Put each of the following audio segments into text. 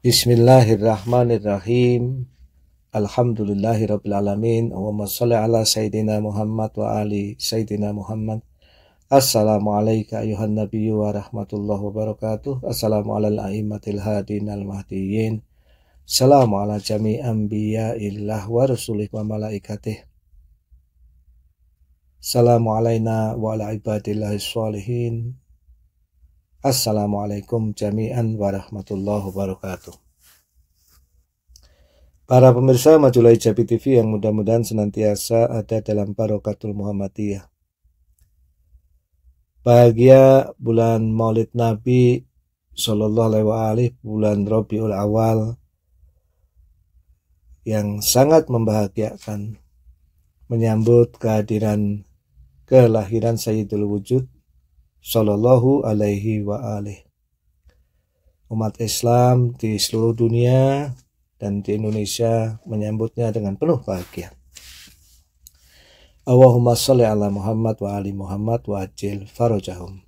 Bismillahirrahmanirrahim. Alhamdulillahirabbil alamin. Allahumma shalli ala sayidina Muhammad wa ali sayidina Muhammad. Assalamualaikum ayuhan nabiyyu wa rahmatullahi wa barakatuh. Assalamu alal a'immatil hadin al mahdiyin. Salamu ala jami anbiya illah wa rasulih wa malaikatih. Salamu alaina wa ala ibadillahi sholihin Assalamualaikum jami'an warahmatullahi wabarakatuh. Para pemirsa majulai Jabi TV yang mudah-mudahan senantiasa ada dalam barokatul Muhammadiyah. Bahagia bulan Maulid Nabi Shallallahu Alaihi Wasallam bulan Rabiul Awal yang sangat membahagiakan menyambut kehadiran kelahiran Sayyidul Wujud Sallallahu alaihi wa alih. Umat Islam di seluruh dunia dan di Indonesia menyambutnya dengan penuh bahagia. Allahumma salli ala Muhammad wa ali Muhammad wa ajil farojahum.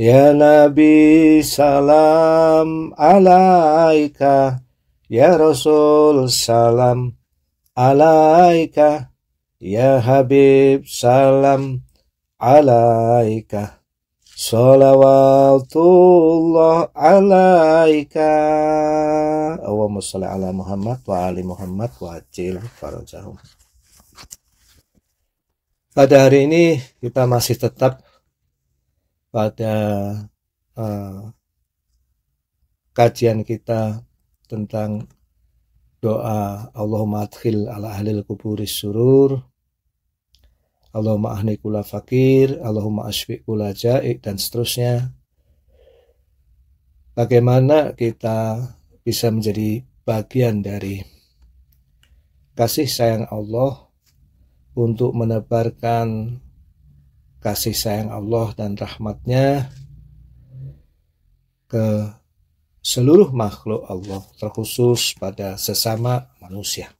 Ya Nabi salam alaika Ya Rasul salam alaika Ya Habib salam alaika Salawatullah alaika Allahumma salli ala Muhammad wa ali Muhammad wa ajil farajahum Pada hari ini kita masih tetap pada uh, kajian kita tentang doa Allahumma adkhil ala ahlil kuburis surur Allahumma ahni kula fakir, Allahumma asfi kula jaik, dan seterusnya. Bagaimana kita bisa menjadi bagian dari kasih sayang Allah untuk menebarkan kasih sayang Allah dan rahmatnya ke seluruh makhluk Allah, terkhusus pada sesama manusia.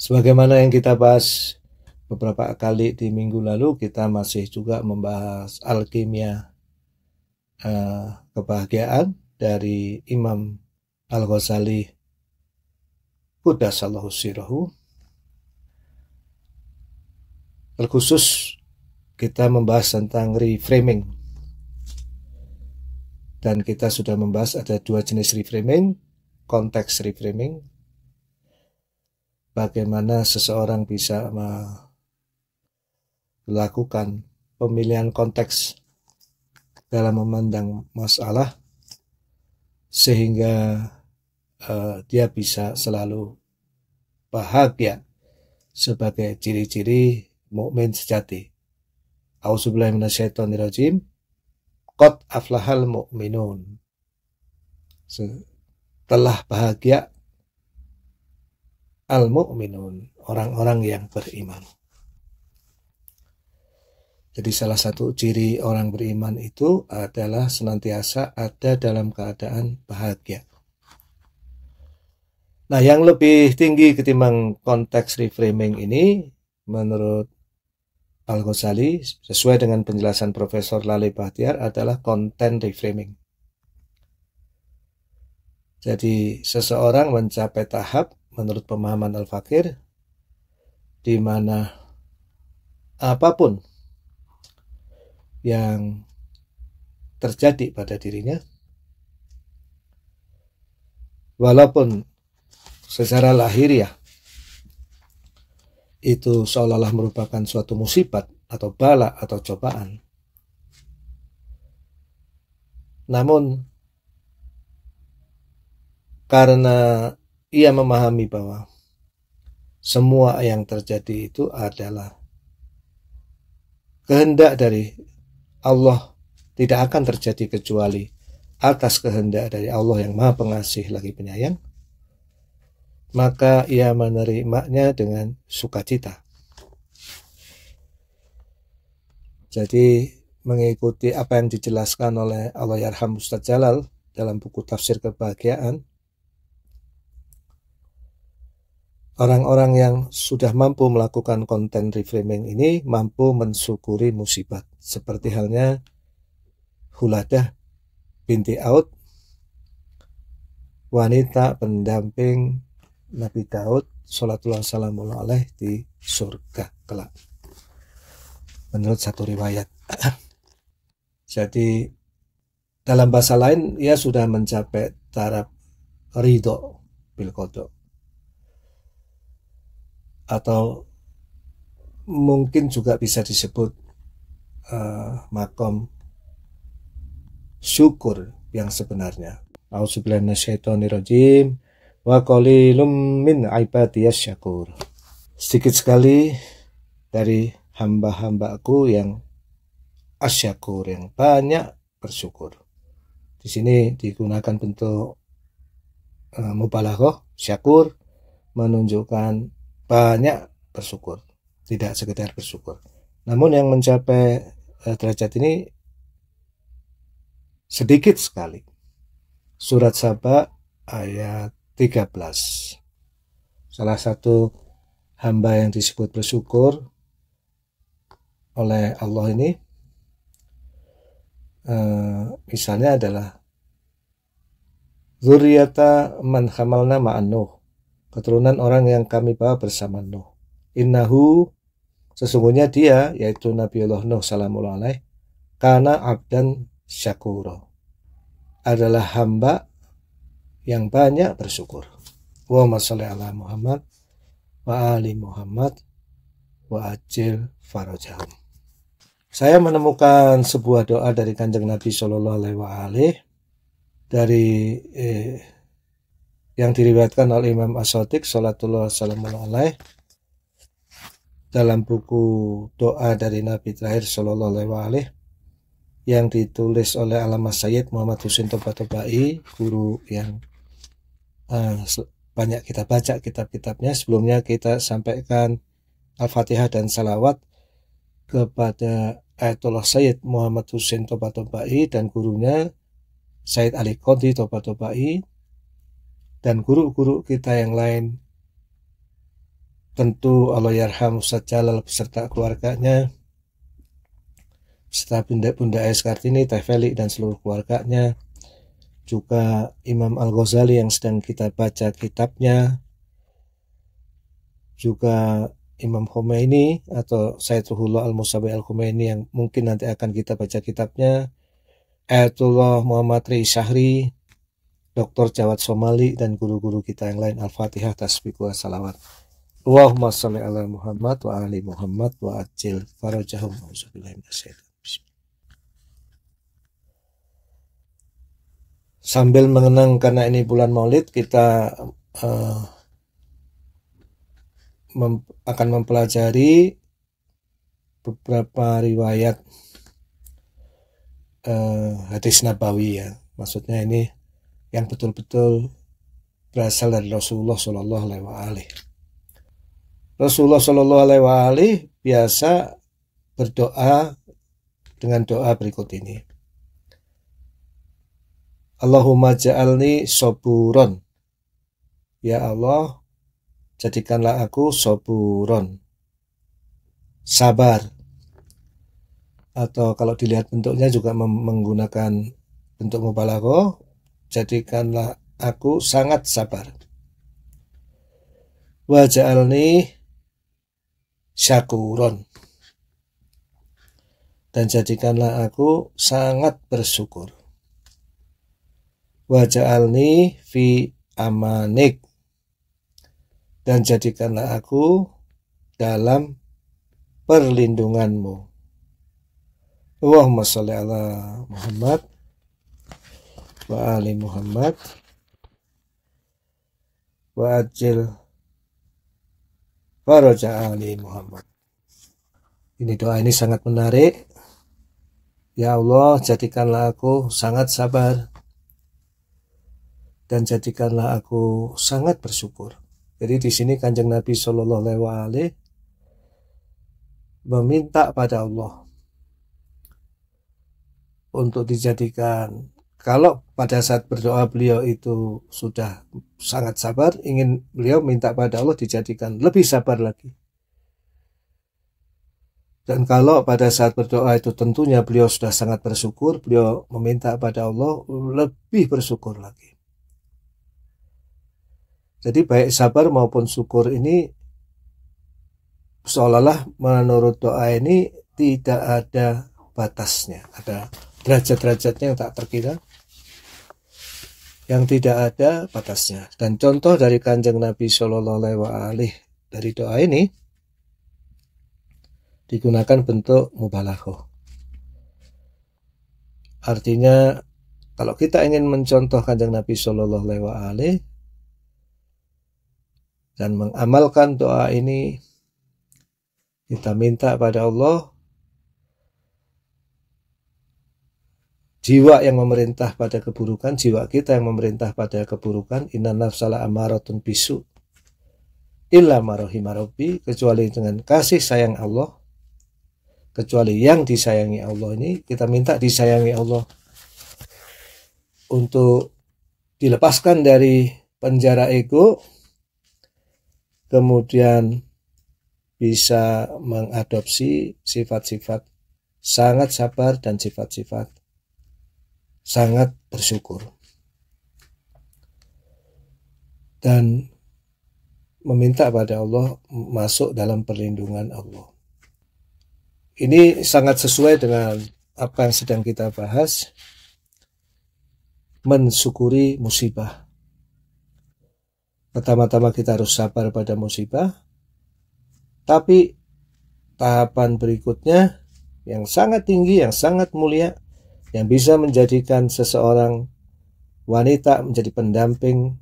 Sebagaimana yang kita bahas beberapa kali di minggu lalu kita masih juga membahas alkimia uh, kebahagiaan dari Imam Al-Ghazali Qudasallahu sirahu terkhusus kita membahas tentang reframing dan kita sudah membahas ada dua jenis reframing konteks reframing bagaimana seseorang bisa dilakukan pemilihan konteks dalam memandang masalah sehingga uh, dia bisa selalu bahagia sebagai ciri-ciri mukmin sejati. Auzubillahiminasyaitonirrojim. Qad aflahal mu'minun. Setelah bahagia al-mu'minun, orang-orang yang beriman. Jadi salah satu ciri orang beriman itu adalah senantiasa ada dalam keadaan bahagia. Nah, yang lebih tinggi ketimbang konteks reframing ini menurut Al-Ghazali sesuai dengan penjelasan Profesor Lale Bahtiar adalah konten reframing. Jadi seseorang mencapai tahap menurut pemahaman Al-Fakir di mana apapun yang terjadi pada dirinya walaupun secara lahiriah ya, itu seolah-olah merupakan suatu musibat atau bala atau cobaan namun karena ia memahami bahwa semua yang terjadi itu adalah kehendak dari Allah tidak akan terjadi kecuali atas kehendak dari Allah yang Maha Pengasih lagi Penyayang, maka ia menerimanya dengan sukacita. Jadi mengikuti apa yang dijelaskan oleh Allah Yarham Ustaz Jalal dalam buku Tafsir Kebahagiaan, orang-orang yang sudah mampu melakukan konten reframing ini mampu mensyukuri musibah, Seperti halnya Huladah binti Aud, wanita pendamping Nabi Daud, sholatullah salamullah alaih di surga kelak. Menurut satu riwayat. Jadi dalam bahasa lain ia sudah mencapai taraf ridho bil atau mungkin juga bisa disebut uh, makom syukur yang sebenarnya. Auzubillahiminasyaitonirrojim wa qalilum min ibadiyas syakur. Sedikit sekali dari hamba-hambaku yang asyakur, yang banyak bersyukur. Di sini digunakan bentuk uh, mubalaghah, syakur menunjukkan banyak bersyukur, tidak sekedar bersyukur. Namun yang mencapai eh, derajat ini sedikit sekali. Surat Saba ayat 13. Salah satu hamba yang disebut bersyukur oleh Allah ini eh, misalnya adalah Zuriyata man hamalna ma'Anuh keturunan orang yang kami bawa bersama Nuh. Innahu sesungguhnya dia yaitu Nabi Allah Nuh salamullah alaih karena abdan syakuro adalah hamba yang banyak bersyukur. Wa ala Muhammad wa ali Muhammad wa ajil farajahum. Saya menemukan sebuah doa dari Kanjeng Nabi Shallallahu alaihi Wasallam dari eh, yang diriwayatkan oleh Imam as salatullah Salamullah dalam buku doa dari Nabi terakhir Salallahu alaihi wa yang ditulis oleh Alamat Sayyid Muhammad Husin Toba guru yang uh, banyak kita baca kitab-kitabnya sebelumnya kita sampaikan Al-Fatihah dan salawat kepada Ayatullah Sayyid Muhammad Husin Toba dan gurunya Sayyid Ali Qadhi Toba dan guru-guru kita yang lain. Tentu Allah Yarham Ustaz Jalal beserta keluarganya, beserta Bunda Ais Kartini, Teh Felik, dan seluruh keluarganya. Juga Imam Al-Ghazali yang sedang kita baca kitabnya. Juga Imam Khomeini atau Sayyidullah Al-Musabi Al-Khomeini yang mungkin nanti akan kita baca kitabnya. Ayatullah Muhammad Rizahri, Dr. Jawad Somali dan guru-guru kita yang lain Al-Fatihah tasbih wa salawat Allahumma salli ala Muhammad wa ali Muhammad wa ajil farajahum Sambil mengenang karena ini bulan Maulid kita uh, mem akan mempelajari beberapa riwayat uh, hadis Nabawi ya. Maksudnya ini yang betul-betul berasal dari Rasulullah Shallallahu Alaihi Wasallam. Rasulullah Shallallahu Alaihi Wasallam biasa berdoa dengan doa berikut ini. Allahumma ja'alni soburon. Ya Allah, jadikanlah aku soburon. Sabar. Atau kalau dilihat bentuknya juga menggunakan bentuk mubalaghah jadikanlah aku sangat sabar. wajah Waja'alni syakuron. Dan jadikanlah aku sangat bersyukur. wajah Waja'alni fi amanik. Dan jadikanlah aku dalam perlindunganmu. Allahumma salli ala Muhammad wa ali Muhammad wa ajil faraja ali Muhammad ini doa ini sangat menarik ya Allah jadikanlah aku sangat sabar dan jadikanlah aku sangat bersyukur jadi di sini kanjeng Nabi Shallallahu Alaihi meminta pada Allah untuk dijadikan kalau pada saat berdoa beliau itu sudah sangat sabar, ingin beliau minta pada Allah dijadikan lebih sabar lagi. Dan kalau pada saat berdoa itu tentunya beliau sudah sangat bersyukur, beliau meminta pada Allah lebih bersyukur lagi. Jadi baik sabar maupun syukur ini seolah-olah menurut doa ini tidak ada batasnya, ada derajat-derajatnya yang tak terkira yang tidak ada batasnya dan contoh dari kanjeng Nabi Shallallahu Alaihi dari doa ini digunakan bentuk mubalaho artinya kalau kita ingin mencontoh kanjeng Nabi Shallallahu Alaihi dan mengamalkan doa ini kita minta pada Allah jiwa yang memerintah pada keburukan, jiwa kita yang memerintah pada keburukan, inna nafsala amaratun bisu. Illa marohima rabbi, kecuali dengan kasih sayang Allah, kecuali yang disayangi Allah ini, kita minta disayangi Allah untuk dilepaskan dari penjara ego, kemudian bisa mengadopsi sifat-sifat sangat sabar dan sifat-sifat sangat bersyukur dan meminta pada Allah masuk dalam perlindungan Allah. Ini sangat sesuai dengan apa yang sedang kita bahas mensyukuri musibah. Pertama-tama kita harus sabar pada musibah. Tapi tahapan berikutnya yang sangat tinggi, yang sangat mulia yang bisa menjadikan seseorang wanita menjadi pendamping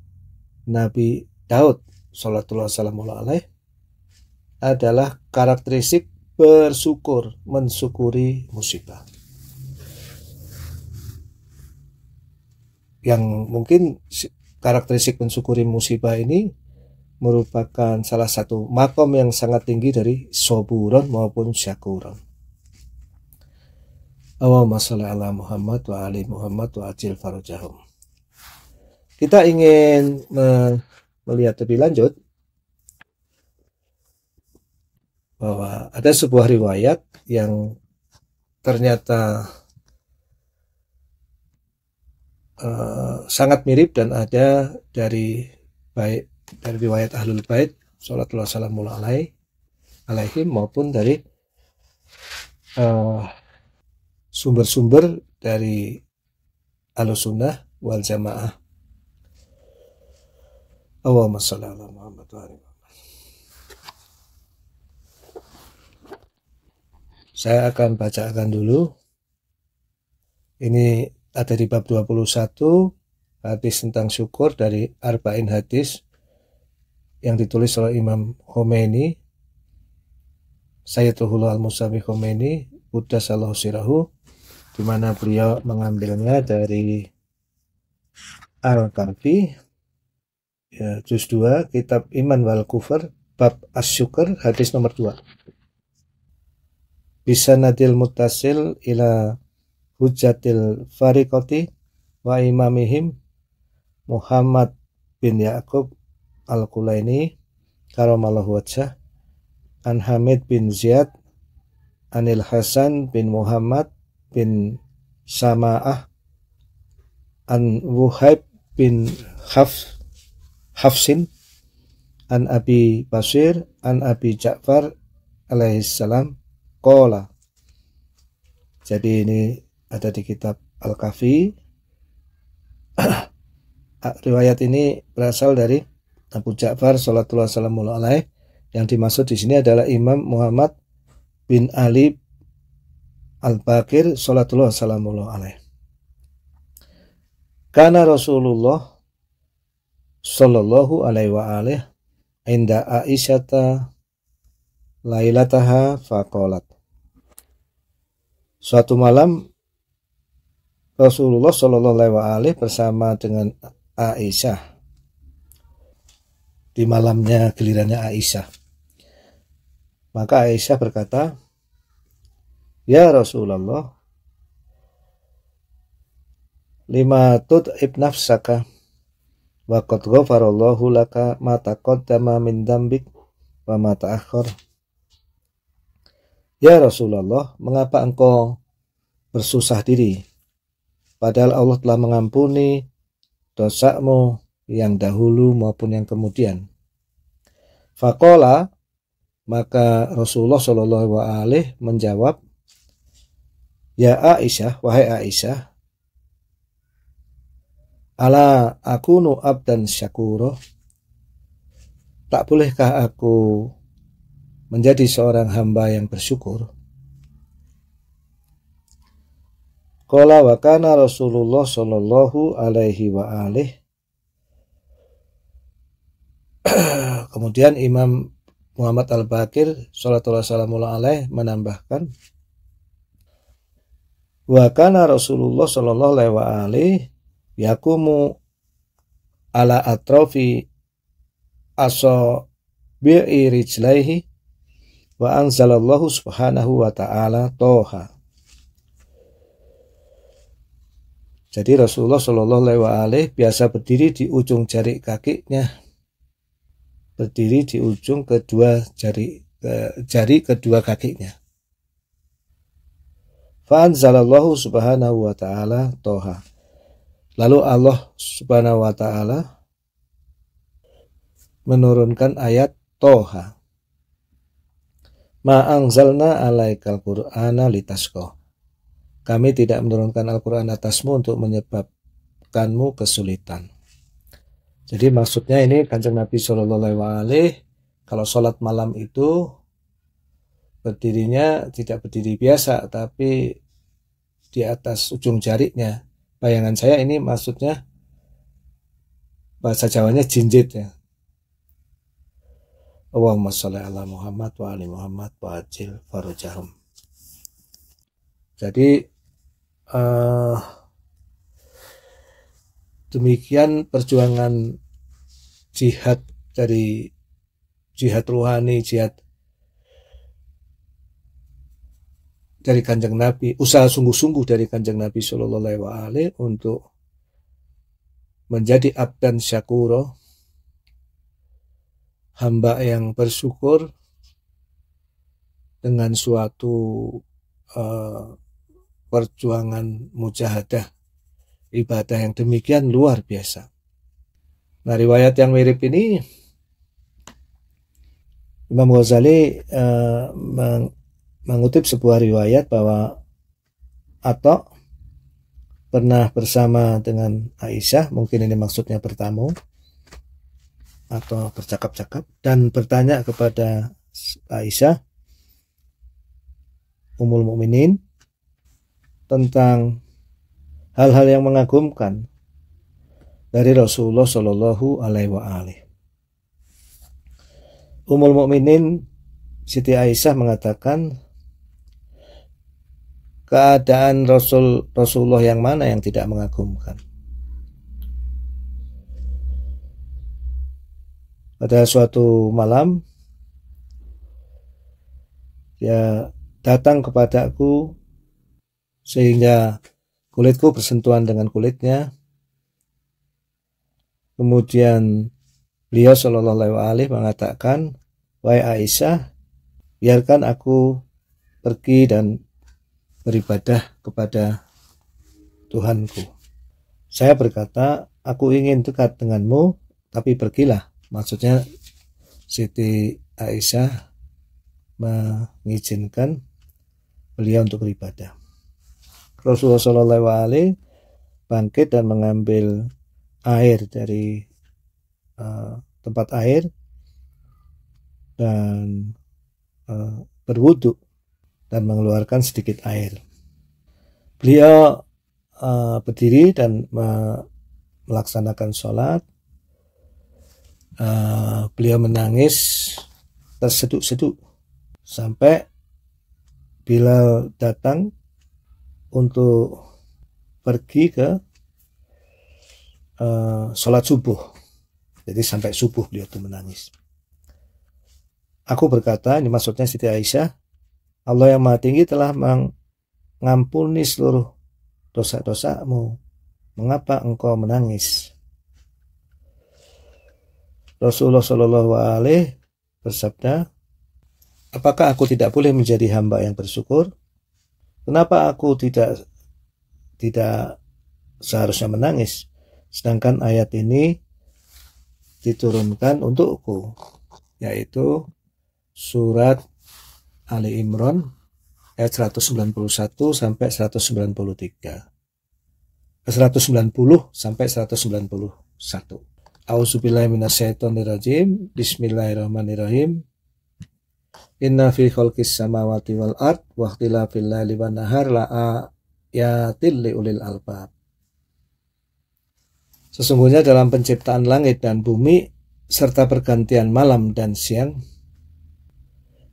Nabi Daud sallallahu alaihi Alaih adalah karakteristik bersyukur, mensyukuri musibah. Yang mungkin karakteristik mensyukuri musibah ini merupakan salah satu makom yang sangat tinggi dari soburon maupun syakuron. Allahumma sholli ala Muhammad wa ali Muhammad wa ajil farajahum. Kita ingin melihat lebih lanjut bahwa ada sebuah riwayat yang ternyata uh, sangat mirip dan ada dari baik dari riwayat ahlul bait sallallahu alaihi alai alaihim maupun dari uh, sumber-sumber dari Al-Sunnah wal Jamaah. Allahumma shalli ala Muhammad wa ala Saya akan bacakan dulu. Ini ada di bab 21 hadis tentang syukur dari Arba'in hadis yang ditulis oleh Imam Khomeini Sayyidullah Al-Musami Khomeini Buddha Salahu Sirahu di mana beliau mengambilnya dari Al-Kafi ya, juz 2 kitab Iman wal Kufar bab Asyukur hadis nomor 2 Nadil mutasil ila hujatil farikoti wa imamihim Muhammad bin Yakub Al-Kulaini karamallahu wajah An Hamid bin Ziyad Anil Hasan bin Muhammad bin Sama'ah an Wuhaib bin Hafs Hafsin an Abi Basir an Abi Ja'far salam kola jadi ini ada di kitab Al-Kafi riwayat ini berasal dari Abu Ja'far sallallahu alaihi yang dimaksud di sini adalah Imam Muhammad bin Ali Al-Baqir salatullah salamullah alaih. Karena Rasulullah sallallahu alaihi wa alaih inda Aisyata lailataha faqalat. Suatu malam Rasulullah Shallallahu Alaihi Wasallam bersama dengan Aisyah di malamnya gelirannya Aisyah. Maka Aisyah berkata, Ya Rasulullah, lima tut'ib nafsaka wa qad ghafarallahu laka ma taqaddama min dambik wa ma ta'akhkhar. Ya Rasulullah, mengapa engkau bersusah diri padahal Allah telah mengampuni dosamu yang dahulu maupun yang kemudian. Fakola maka Rasulullah Shallallahu Alaihi menjawab, Ya Aisyah, wahai Aisyah, ala aku nu'ab dan syakuro, tak bolehkah aku menjadi seorang hamba yang bersyukur? Qala wakana Rasulullah sallallahu alaihi wa alih. Kemudian Imam Muhammad Al-Bakir sallallahu alaihi menambahkan Wa kana Rasulullah sallallahu alaihi wa alihi yakumu ala atrofi aso bi'i rijlaihi wa anzalallahu subhanahu wa ta'ala toha. Jadi Rasulullah Sallallahu Alaihi Wasallam biasa berdiri di ujung jari kakinya, berdiri di ujung kedua jari ke, eh, jari kedua kakinya. Fa'anzalallahu subhanahu wa ta'ala toha. Lalu Allah subhanahu wa ta'ala menurunkan ayat toha. Ma'angzalna alaikal qur'ana litasko. Kami tidak menurunkan Al-Quran atasmu untuk menyebabkanmu kesulitan. Jadi maksudnya ini kanjeng Nabi Shallallahu Alaihi Wasallam kalau sholat malam itu Berdirinya tidak berdiri biasa, tapi di atas ujung jarinya Bayangan saya ini maksudnya bahasa Jawanya jinjit ya. Allahumma sholli ala Muhammad wa ali Muhammad wa ajil farujahum. Jadi uh, demikian perjuangan jihad dari jihad ruhani, jihad dari kanjeng Nabi, usaha sungguh-sungguh dari kanjeng Nabi Shallallahu Alaihi Wasallam untuk menjadi abdan syakuro, hamba yang bersyukur dengan suatu uh, perjuangan mujahadah ibadah yang demikian luar biasa. Nah riwayat yang mirip ini Imam Ghazali uh, mengutip sebuah riwayat bahwa atau pernah bersama dengan Aisyah, mungkin ini maksudnya bertamu atau bercakap-cakap dan bertanya kepada Aisyah umul Mukminin tentang hal-hal yang mengagumkan dari Rasulullah Shallallahu Alaihi Wasallam. Umul Mukminin Siti Aisyah mengatakan keadaan Rasul Rasulullah yang mana yang tidak mengagumkan? Pada suatu malam dia datang kepadaku sehingga kulitku bersentuhan dengan kulitnya. Kemudian beliau Shallallahu Alaihi mengatakan, Wahai Aisyah, biarkan aku pergi dan beribadah kepada Tuhanku. Saya berkata, aku ingin dekat denganmu, tapi pergilah. Maksudnya Siti Aisyah mengizinkan beliau untuk beribadah. Rasulullah Shallallahu Alaihi bangkit dan mengambil air dari uh, tempat air dan uh, berwudhu dan mengeluarkan sedikit air. Beliau uh, berdiri dan me melaksanakan sholat. Uh, beliau menangis terseduk-seduk sampai Bilal datang untuk pergi ke uh, sholat subuh. Jadi sampai subuh beliau itu menangis. Aku berkata, ini maksudnya Siti Aisyah, Allah yang Maha Tinggi telah mengampuni seluruh dosa-dosamu. Mengapa engkau menangis? Rasulullah Shallallahu Alaihi bersabda, Apakah aku tidak boleh menjadi hamba yang bersyukur? Kenapa aku tidak tidak seharusnya menangis? Sedangkan ayat ini diturunkan untukku, yaitu surat Ali Imran ayat 191 sampai 193. 190 sampai 191. A'udzubillahi minasyaitonirrajim. Bismillahirrahmanirrahim. Inna fi khalqis samawati wal ard wa ikhtilafil laili wan nahar la ayatil li ulil albab. Sesungguhnya dalam penciptaan langit dan bumi serta pergantian malam dan siang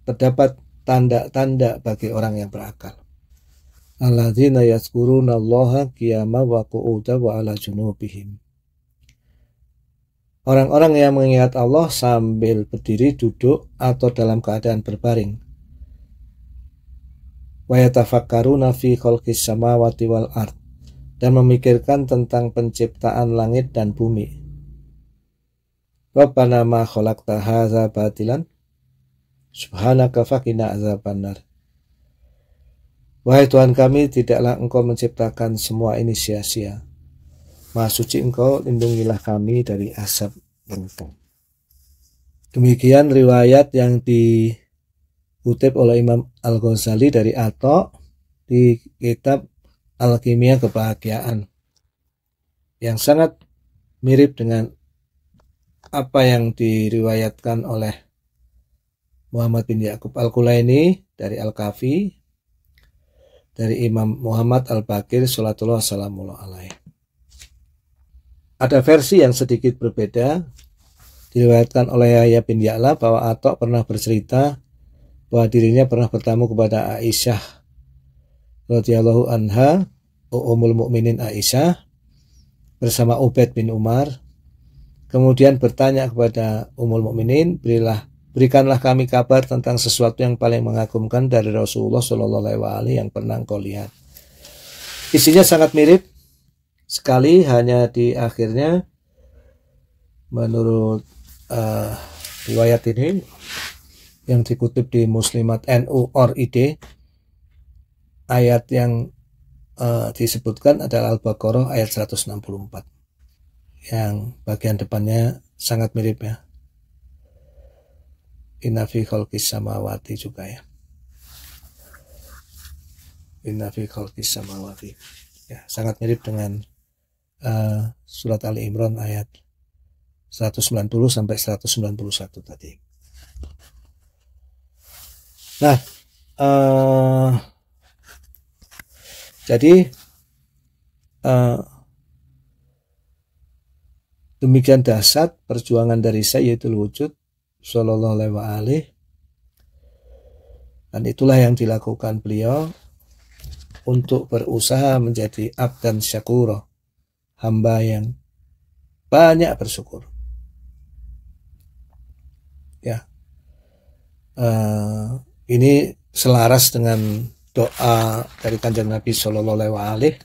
terdapat tanda-tanda bagi orang yang berakal. Alladzina yaskuruna allaha qiyama wa qu'uda wa ala junubihim. Orang-orang yang mengingat Allah sambil berdiri, duduk, atau dalam keadaan berbaring. Wa yatafakkaruna fi khalqis samawati wal ard dan memikirkan tentang penciptaan langit dan bumi. Rabbana ma khalaqta hadza batilan Subhanaka faqina azabannar. Wahai Tuhan kami, tidaklah Engkau menciptakan semua ini sia-sia. Maha suci Engkau, lindungilah kami dari asap neraka. Demikian riwayat yang dikutip oleh Imam Al-Ghazali dari Ato di kitab Alkimia Kebahagiaan yang sangat mirip dengan apa yang diriwayatkan oleh Muhammad bin Yakub Al-Kulaini dari Al-Kafi dari Imam Muhammad Al-Bakir Salatullah Salamullah Alaih. Ada versi yang sedikit berbeda diriwayatkan oleh Yahya bin Ya'la bahwa Atok pernah bercerita bahwa dirinya pernah bertamu kepada Aisyah radhiyallahu anha Umul Mukminin Aisyah bersama Ubed bin Umar kemudian bertanya kepada Umul Mukminin berilah Berikanlah kami kabar tentang sesuatu yang paling mengagumkan dari Rasulullah Shallallahu Alaihi Wasallam yang pernah engkau lihat. Isinya sangat mirip sekali, hanya di akhirnya menurut uh, riwayat ini yang dikutip di Muslimat NU or ID ayat yang uh, disebutkan adalah Al-Baqarah ayat 164 yang bagian depannya sangat mirip ya inna fi khalqis samawati juga ya inna fi khalqis samawati ya sangat mirip dengan uh, surat Ali Imran ayat 190 sampai 191 tadi. Nah, uh, jadi uh, demikian dasar perjuangan dari saya yaitu wujud Shallallahu Alaihi Wasallam dan itulah yang dilakukan beliau untuk berusaha menjadi abdan syakuro hamba yang banyak bersyukur ya uh, ini selaras dengan doa dari kanjeng Nabi Shallallahu Alaihi Wasallam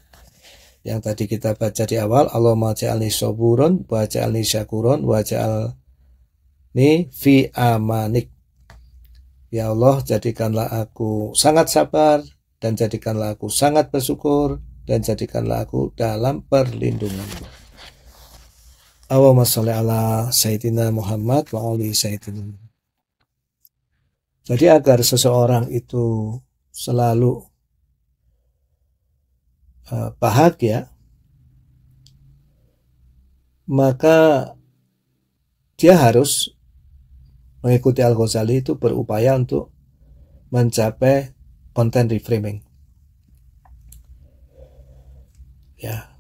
yang tadi kita baca di awal Allah ja'alni soburon wa ja'alni syakuron wa ja'al ni fi amanik. Ya Allah, jadikanlah aku sangat sabar dan jadikanlah aku sangat bersyukur dan jadikanlah aku dalam perlindungan Allahumma sholli ala Sayyidina Muhammad wa ali Sayyidina. Jadi agar seseorang itu selalu eh, bahagia, maka dia harus mengikuti Al-Ghazali itu berupaya untuk mencapai konten reframing. Ya,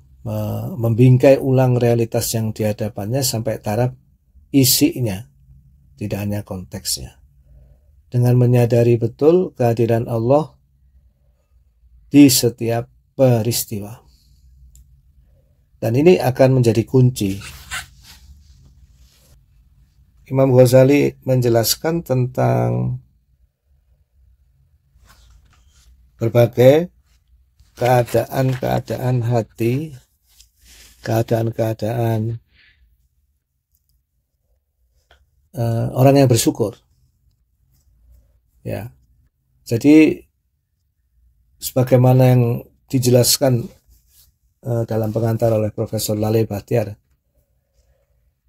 membingkai ulang realitas yang dihadapannya sampai taraf isinya, tidak hanya konteksnya. Dengan menyadari betul kehadiran Allah di setiap peristiwa. Dan ini akan menjadi kunci Imam Ghazali menjelaskan tentang berbagai keadaan-keadaan hati, keadaan-keadaan uh, orang yang bersyukur. Ya. Jadi sebagaimana yang dijelaskan uh, dalam pengantar oleh Profesor Lale Bahtiar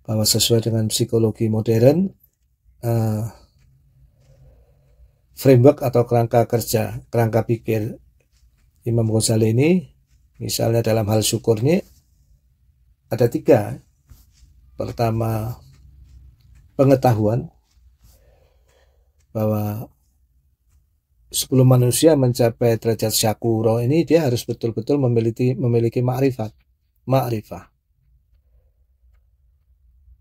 bahwa sesuai dengan psikologi modern uh, framework atau kerangka kerja kerangka pikir Imam Ghazali ini misalnya dalam hal syukurnya ada tiga pertama pengetahuan bahwa sebelum manusia mencapai derajat syakuro ini dia harus betul-betul memiliki memiliki makrifat makrifah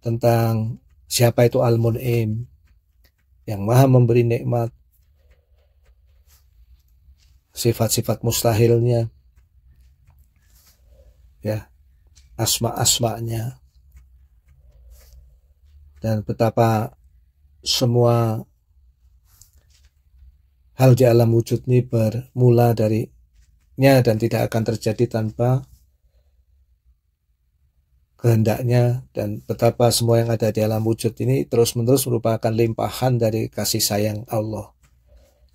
tentang siapa itu Al-Mun'im yang maha memberi nikmat sifat-sifat mustahilnya ya asma-asmanya dan betapa semua hal di alam wujud ini bermula darinya dan tidak akan terjadi tanpa kehendaknya dan betapa semua yang ada di alam wujud ini terus-menerus merupakan limpahan dari kasih sayang Allah.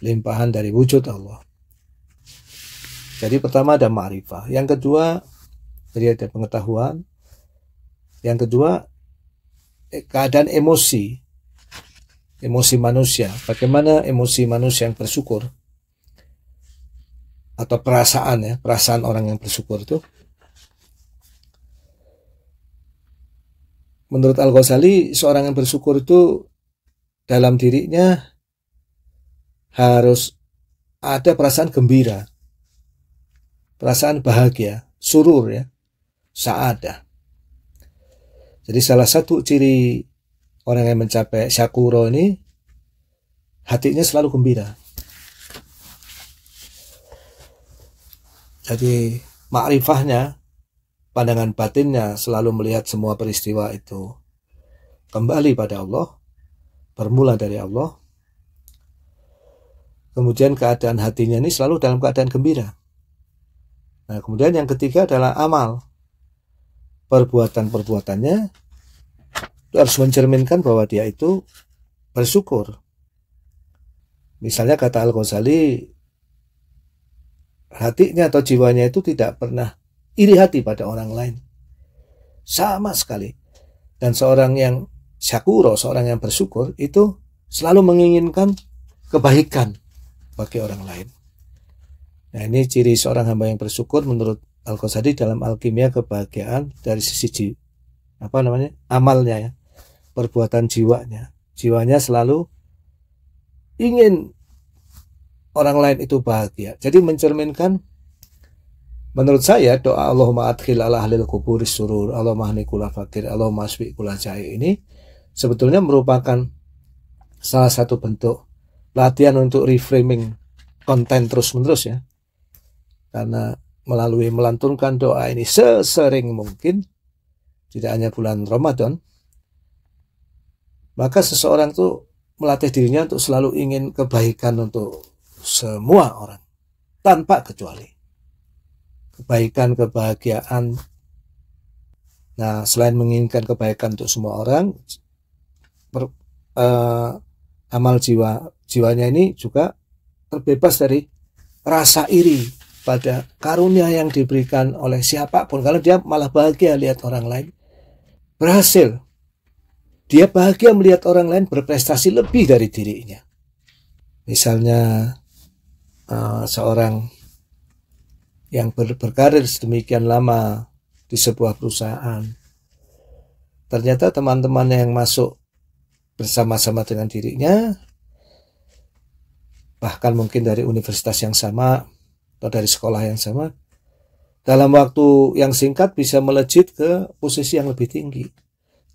Limpahan dari wujud Allah. Jadi pertama ada ma'rifah. Yang kedua, jadi ada pengetahuan. Yang kedua, eh, keadaan emosi. Emosi manusia. Bagaimana emosi manusia yang bersyukur? Atau perasaan ya, perasaan orang yang bersyukur itu menurut Al Ghazali seorang yang bersyukur itu dalam dirinya harus ada perasaan gembira, perasaan bahagia, surur ya, saada. Jadi salah satu ciri orang yang mencapai syakuro ini hatinya selalu gembira. Jadi makrifahnya pandangan batinnya selalu melihat semua peristiwa itu kembali pada Allah, bermula dari Allah. Kemudian keadaan hatinya ini selalu dalam keadaan gembira. Nah, kemudian yang ketiga adalah amal. Perbuatan-perbuatannya harus mencerminkan bahwa dia itu bersyukur. Misalnya kata Al-Ghazali, hatinya atau jiwanya itu tidak pernah iri hati pada orang lain. Sama sekali. Dan seorang yang syakuro, seorang yang bersyukur itu selalu menginginkan kebaikan bagi orang lain. Nah ini ciri seorang hamba yang bersyukur menurut Al-Ghazali dalam alkimia kebahagiaan dari sisi jiwa apa namanya amalnya ya perbuatan jiwanya jiwanya selalu ingin orang lain itu bahagia jadi mencerminkan Menurut saya doa Allahumma adkhil ala ahlil kuburi surur, Allahumma hnikula fakir, Allahumma asbi kula jahil ini sebetulnya merupakan salah satu bentuk latihan untuk reframing konten terus-menerus ya. Karena melalui melantunkan doa ini sesering mungkin, tidak hanya bulan Ramadan, maka seseorang itu melatih dirinya untuk selalu ingin kebaikan untuk semua orang tanpa kecuali kebaikan, kebahagiaan. Nah, selain menginginkan kebaikan untuk semua orang, per, eh, amal jiwa jiwanya ini juga terbebas dari rasa iri pada karunia yang diberikan oleh siapapun. Kalau dia malah bahagia lihat orang lain berhasil, dia bahagia melihat orang lain berprestasi lebih dari dirinya. Misalnya uh, seorang yang ber berkarir sedemikian lama di sebuah perusahaan. Ternyata teman teman yang masuk bersama-sama dengan dirinya, bahkan mungkin dari universitas yang sama atau dari sekolah yang sama, dalam waktu yang singkat bisa melejit ke posisi yang lebih tinggi.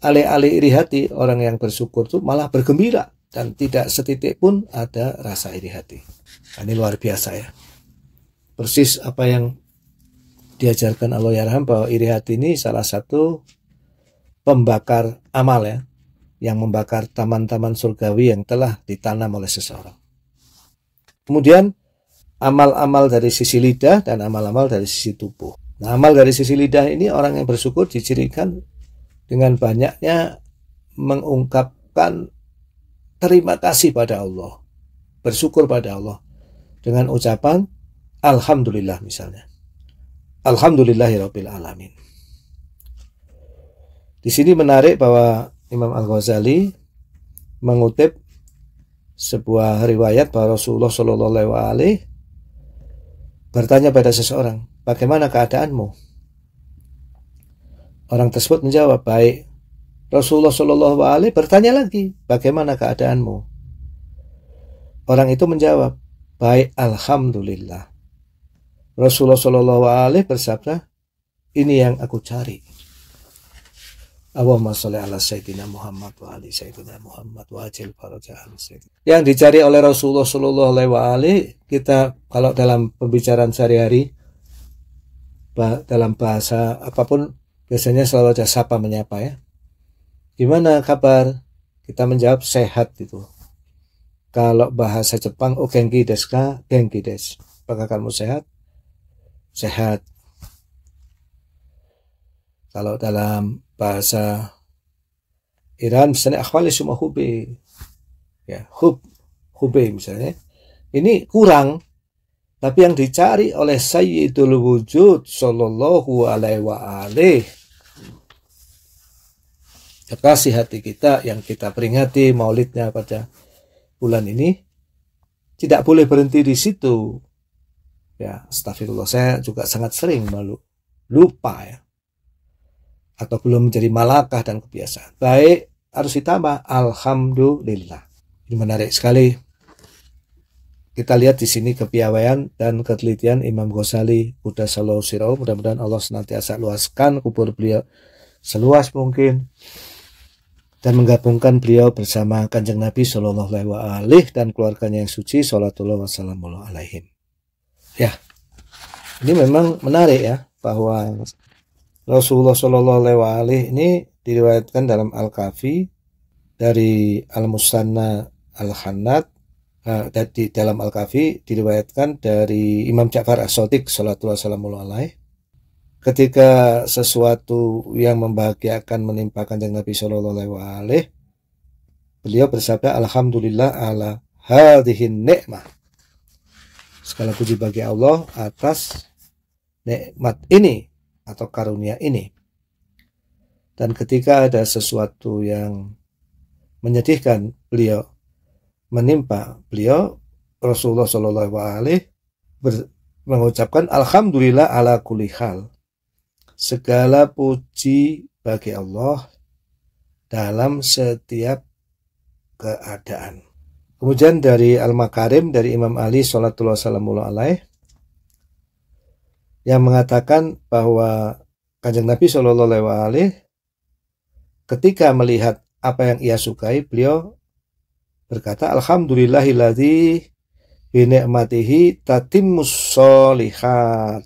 Alih-alih iri hati, orang yang bersyukur itu malah bergembira dan tidak setitik pun ada rasa iri hati. Nah, ini luar biasa ya persis apa yang diajarkan Allah Yarham bahwa iri hati ini salah satu pembakar amal ya yang membakar taman-taman surgawi yang telah ditanam oleh seseorang. Kemudian amal-amal dari sisi lidah dan amal-amal dari sisi tubuh. Nah, amal dari sisi lidah ini orang yang bersyukur dicirikan dengan banyaknya mengungkapkan terima kasih pada Allah, bersyukur pada Allah dengan ucapan Alhamdulillah misalnya. Alhamdulillahirabbil alamin. Di sini menarik bahwa Imam Al-Ghazali mengutip sebuah riwayat bahwa Rasulullah Shallallahu alaihi bertanya pada seseorang, "Bagaimana keadaanmu?" Orang tersebut menjawab, "Baik." Rasulullah Shallallahu alaihi bertanya lagi, "Bagaimana keadaanmu?" Orang itu menjawab, "Baik, alhamdulillah." Rasulullah Shallallahu Alaihi bersabda, ini yang aku cari. Allahumma sholli ala sayyidina Muhammad wa ali sayyidina Muhammad wa ajil farajahan Yang dicari oleh Rasulullah sallallahu alaihi wa kita kalau dalam pembicaraan sehari-hari dalam bahasa apapun biasanya selalu ada sapa menyapa ya. Gimana kabar? Kita menjawab sehat itu. Kalau bahasa Jepang ogenki oh, genki desu ka? Genki desu. Apakah kamu sehat? sehat. Kalau dalam bahasa Iran misalnya akhwali semua hubi Ya, hub, hubi misalnya. Ini kurang tapi yang dicari oleh Sayyidul Wujud Sallallahu alaihi wa alih Kekasih hati kita yang kita peringati maulidnya pada bulan ini Tidak boleh berhenti di situ ya astagfirullah saya juga sangat sering malu lupa ya atau belum menjadi malakah dan kebiasaan baik harus ditambah alhamdulillah ini menarik sekali kita lihat di sini kepiawaian dan ketelitian Imam Ghazali Buddha Salau Sirau mudah-mudahan Allah senantiasa luaskan kubur beliau seluas mungkin dan menggabungkan beliau bersama kanjeng Nabi Shallallahu Alaihi Wasallam dan keluarganya yang suci Shallallahu Wasallam Ya, ini memang menarik ya bahwa Rasulullah Shallallahu Alaihi Wasallam ini diriwayatkan dalam Al Kafi dari Al Musanna Al Hanat nah, eh, di dalam Al Kafi diriwayatkan dari Imam Ja'far as Sotik Shallallahu Alaihi ketika sesuatu yang membahagiakan menimpakan dengan Nabi Shallallahu Alaihi Wasallam beliau bersabda Alhamdulillah ala hadhihi nikmah Segala puji bagi Allah atas nikmat ini atau karunia ini. Dan ketika ada sesuatu yang menyedihkan beliau menimpa beliau Rasulullah Shallallahu Alaihi mengucapkan Alhamdulillah ala kulli hal. Segala puji bagi Allah dalam setiap keadaan. Kemudian dari Al-Makarim dari Imam Ali Salatullah alaihi Alaih yang mengatakan bahwa Kanjeng Nabi Shallallahu Alaihi ketika melihat apa yang ia sukai beliau berkata Alhamdulillahiladzi binikmatihi tatimus solihat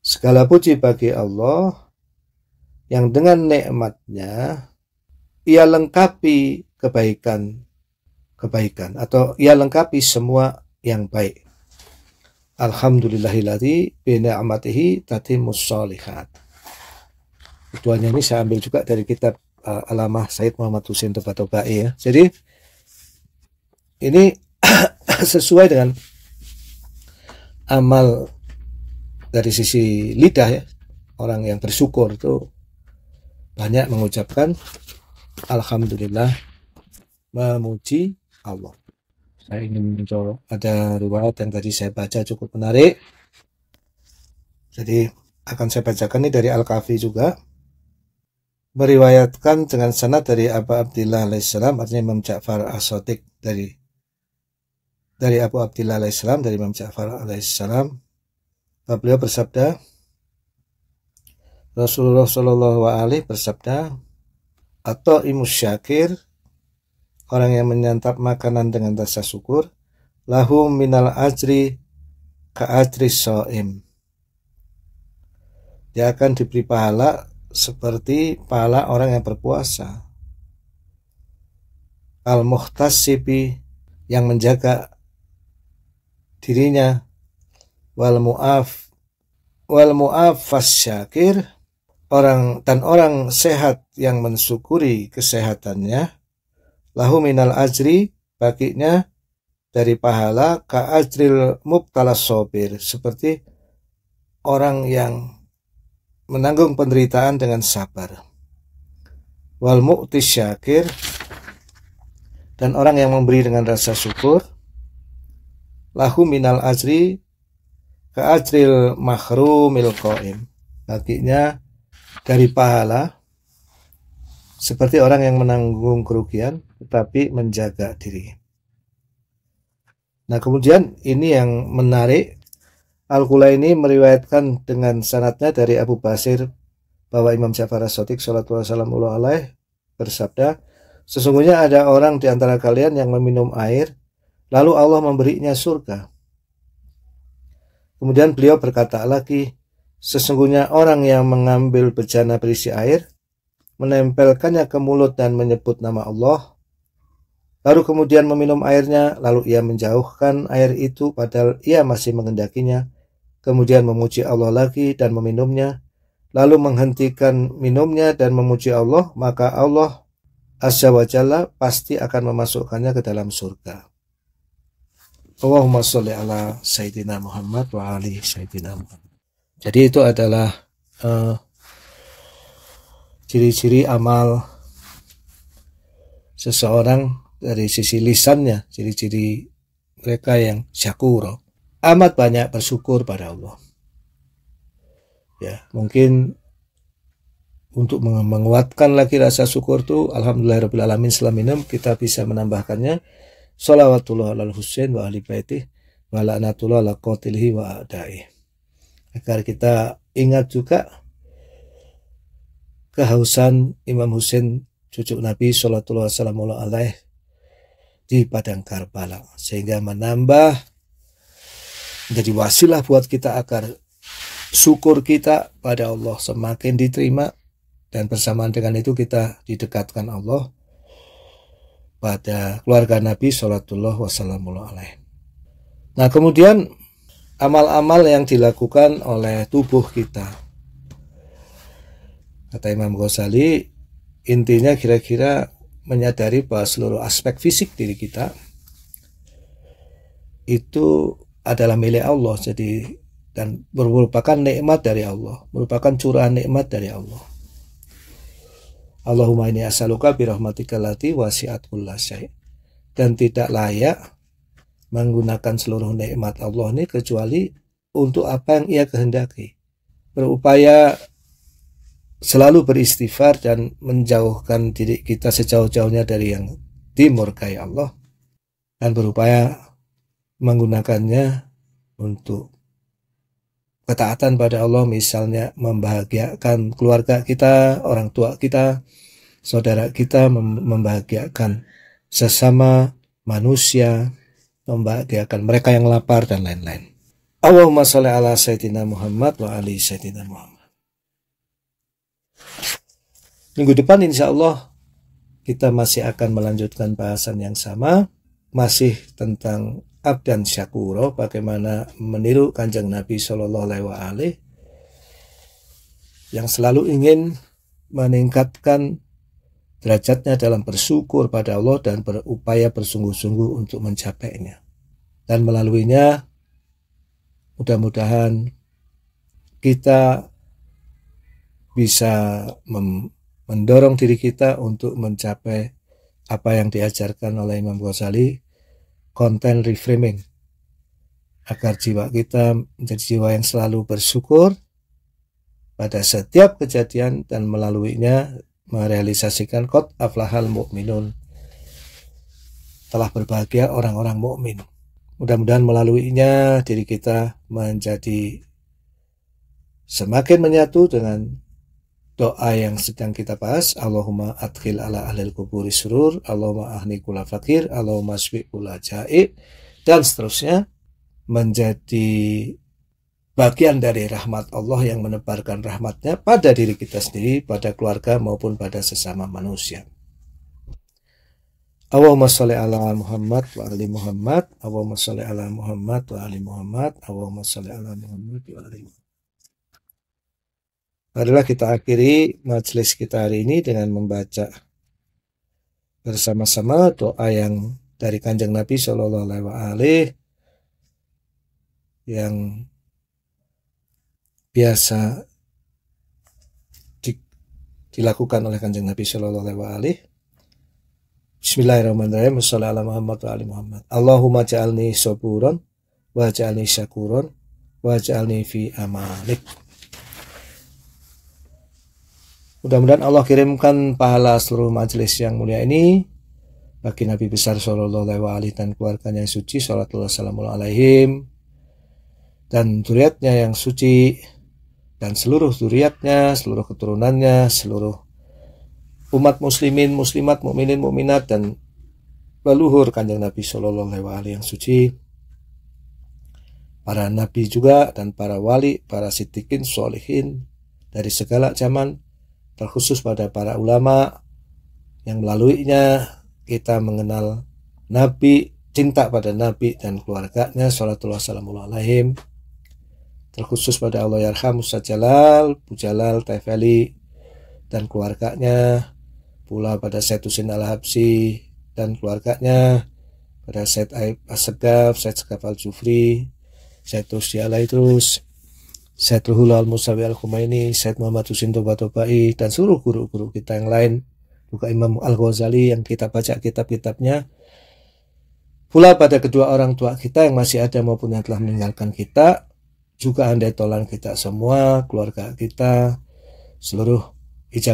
segala puji bagi Allah yang dengan nikmatnya ia lengkapi kebaikan kebaikan atau ia lengkapi semua yang baik. alhamdulillahiladzi bi amatihi tati shalihat. Ketuanya ini saya ambil juga dari kitab uh, Alamah Said Muhammad Husin Tobatobai ya. Jadi ini sesuai dengan amal dari sisi lidah ya. Orang yang bersyukur itu banyak mengucapkan alhamdulillah memuji Allah. Saya ingin mencoba. Ada riwayat yang tadi saya baca cukup menarik. Jadi akan saya bacakan ini dari Al-Kafi juga. Meriwayatkan dengan sanad dari Abu Abdillah alaihissalam artinya Imam Ja'far As-Sadiq dari dari Abu Abdillah alaihissalam dari Imam Ja'far alaihissalam beliau bersabda Rasulullah Shallallahu alaihi bersabda atau imus syakir orang yang menyantap makanan dengan rasa syukur lahu minal ajri ka ajri soim dia akan diberi pahala seperti pahala orang yang berpuasa al muhtasibi yang menjaga dirinya wal muaf wal muaf syakir orang dan orang sehat yang mensyukuri kesehatannya lahu minal ajri baginya dari pahala ka ajril muktalas sobir seperti orang yang menanggung penderitaan dengan sabar wal mu'ti syakir dan orang yang memberi dengan rasa syukur lahu minal ajri ka ajril mahrumil qaim baginya dari pahala seperti orang yang menanggung kerugian tetapi menjaga diri. Nah, kemudian ini yang menarik. Al-Qula ini meriwayatkan dengan sanatnya dari Abu Basir bahwa Imam Ja'far as salatu sallallahu alaihi alaih bersabda, "Sesungguhnya ada orang di antara kalian yang meminum air, lalu Allah memberinya surga." Kemudian beliau berkata lagi, "Sesungguhnya orang yang mengambil bejana berisi air, menempelkannya ke mulut dan menyebut nama Allah, Baru kemudian meminum airnya, lalu ia menjauhkan air itu padahal ia masih mengendakinya, kemudian memuji Allah lagi dan meminumnya, lalu menghentikan minumnya dan memuji Allah, maka Allah Azza wa Jalla pasti akan memasukkannya ke dalam surga. Allahumma sholli ala Sayyidina Muhammad wa ali Sayyidina Muhammad. Jadi itu adalah ciri eh, ciri-ciri amal seseorang dari sisi lisannya ciri-ciri mereka yang syakuro amat banyak bersyukur pada Allah ya mungkin untuk menguatkan lagi rasa syukur itu alhamdulillahirobbilalamin setelah minum kita bisa menambahkannya sholawatullah alal husain wa ahli baitih wa la'natullah ala qatilhi wa adai agar kita ingat juga kehausan Imam Husain cucu Nabi Shallallahu Alaihi alaih, di padang Karbala sehingga menambah menjadi wasilah buat kita agar syukur kita pada Allah semakin diterima dan bersamaan dengan itu kita didekatkan Allah pada keluarga Nabi Shallallahu Wasallam Nah kemudian amal-amal yang dilakukan oleh tubuh kita kata Imam Ghazali intinya kira-kira menyadari bahwa seluruh aspek fisik diri kita itu adalah milik Allah jadi dan merupakan nikmat dari Allah merupakan curahan nikmat dari Allah Allahumma ini as'aluka birahmatika kalati lati wasi'at dan tidak layak menggunakan seluruh nikmat Allah ini kecuali untuk apa yang ia kehendaki berupaya selalu beristighfar dan menjauhkan diri kita sejauh-jauhnya dari yang dimurkai Allah dan berupaya menggunakannya untuk ketaatan pada Allah misalnya membahagiakan keluarga kita, orang tua kita, saudara kita membahagiakan sesama manusia, membahagiakan mereka yang lapar dan lain-lain. Allahumma sholli ala sayyidina Muhammad wa ali sayyidina Muhammad. Minggu depan insya Allah kita masih akan melanjutkan bahasan yang sama. Masih tentang abdan syakuro, bagaimana meniru kanjeng Nabi Shallallahu Alaihi Wasallam yang selalu ingin meningkatkan derajatnya dalam bersyukur pada Allah dan berupaya bersungguh-sungguh untuk mencapainya. Dan melaluinya, mudah-mudahan kita bisa mendorong diri kita untuk mencapai apa yang diajarkan oleh Imam Ghazali, konten reframing. Agar jiwa kita menjadi jiwa yang selalu bersyukur pada setiap kejadian dan melaluinya merealisasikan kot aflahal mu'minun. Telah berbahagia orang-orang mukmin. Mudah-mudahan melaluinya diri kita menjadi semakin menyatu dengan doa yang sedang kita bahas Allahumma adkhil ala ahlil kuburi surur Allahumma ahni kula fakir Allahumma swi kula jaib dan seterusnya menjadi bagian dari rahmat Allah yang menebarkan rahmatnya pada diri kita sendiri, pada keluarga maupun pada sesama manusia. Allahumma sholli ala Muhammad wa ali Muhammad, Allahumma sholli ala Muhammad wa ali Muhammad, Allahumma sholli ala Muhammad wa ali Muhammad. Marilah kita akhiri majelis kita hari ini dengan membaca bersama-sama doa yang dari Kanjeng Nabi Shallallahu Alaihi wasallam yang biasa di, dilakukan oleh Kanjeng Nabi Shallallahu Alaihi wasallam Bismillahirrahmanirrahim. Assalamualaikum warahmatullahi wabarakatuh. Allahumma ja'alni saburan wa ja'alni syakuron, wa ja'alni fi amalik. Mudah-mudahan Allah kirimkan pahala seluruh majelis yang mulia ini bagi Nabi besar Shallallahu Alaihi Wasallam dan keluarganya yang suci Shallallahu Alaihim dan duriatnya yang suci dan seluruh duriatnya, seluruh keturunannya, seluruh umat muslimin, muslimat, mukminin, mukminat dan leluhur kanjeng Nabi Shallallahu Alaihi Wasallam yang suci para nabi juga dan para wali, para sitikin, solihin dari segala zaman terkhusus pada para ulama yang melaluinya kita mengenal Nabi, cinta pada Nabi dan keluarganya, sholatullah salamullahi alaihim, terkhusus pada Allah Yarham ya Ustaz Jalal, Bu Jalal, Taifeli, dan keluarganya, pula pada Syed Husin Al-Habsi dan keluarganya, pada Syed Aib Asegaf, Syed Sekaf Al-Jufri, Syed Terus terus, Syed Ruhul Al-Musawi Al-Khumaini, Syed Muhammad Husin Toba Tobai, dan seluruh guru-guru kita yang lain, juga Imam Al-Ghazali yang kita baca kitab-kitabnya, pula pada kedua orang tua kita yang masih ada maupun yang telah meninggalkan kita, juga anda tolan kita semua, keluarga kita, seluruh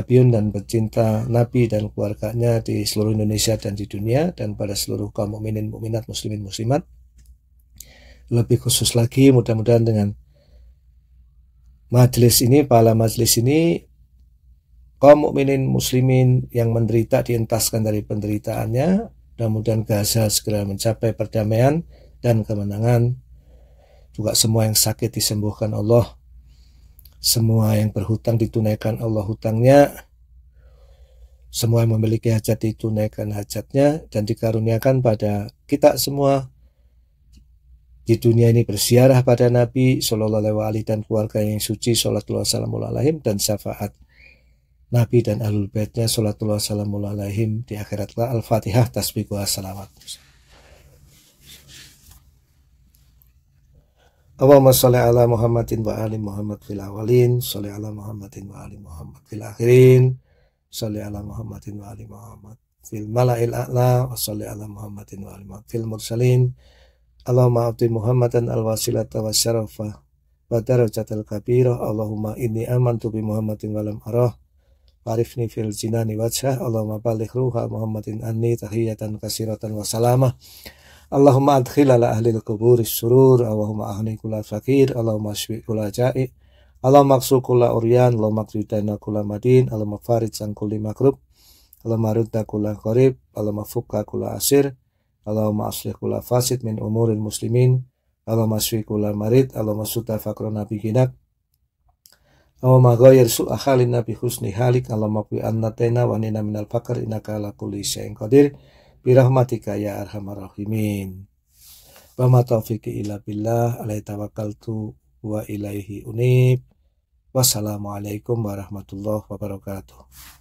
yun dan pecinta Nabi dan keluarganya di seluruh Indonesia dan di dunia dan pada seluruh kaum mukminin mukminat muslimin muslimat. Lebih khusus lagi mudah-mudahan dengan majelis ini, pahala majelis ini kaum mukminin muslimin yang menderita dientaskan dari penderitaannya, mudah-mudahan Gaza segera mencapai perdamaian dan kemenangan. Juga semua yang sakit disembuhkan Allah. Semua yang berhutang ditunaikan Allah hutangnya. Semua yang memiliki hajat ditunaikan hajatnya dan dikaruniakan pada kita semua di dunia ini bersiarah pada Nabi Shallallahu Alaihi dan keluarga yang suci Shallallahu Alaihi Wasallam dan syafaat Nabi dan Ahlul Baitnya Sholatullah Salamul Alaihim di akhiratlah Al-Fatihah Tasbih Salawat Allahumma sholli ala Muhammadin wa ali Muhammad fil awalin sholli ala Muhammadin wa ali Muhammad fil akhirin sholli ala Muhammadin wa ali Muhammad fil mala'il a'la wa salli ala Muhammadin wa ali Muhammad fil mursalin Allahumma abdi Muhammadan al-wasilata wa syarafa wa darajatil kabirah Allahumma inni amantu bi Muhammadin walam arah arifni fil jinani wajah Allahumma balik ruha Muhammadin anni tahiyatan kasiratan wa salamah Allahumma adkhil ahli al-kubur surur Allahumma ahni kula fakir Allahumma shwi kula ja'i Allahumma aksu kula uryan Allahumma akridana kula madin Allahumma farid sangkuli makrub Allahumma rudda kula korib Allahumma fukka kula asir Allahumma aslih kula fasid min umuril muslimin Allahumma asfi kula marid Allahumma suta fakrona biginak Allahumma ghayir su'a halin nabi husni halik Allahumma fi annataina wa nina minal fakar innaka ala kuli syai'in qadir Birahmatika ya arhamar rahimin wa ma taufiqi billah alaihi tawakkaltu wa ilaihi unib wassalamualaikum warahmatullahi wabarakatuh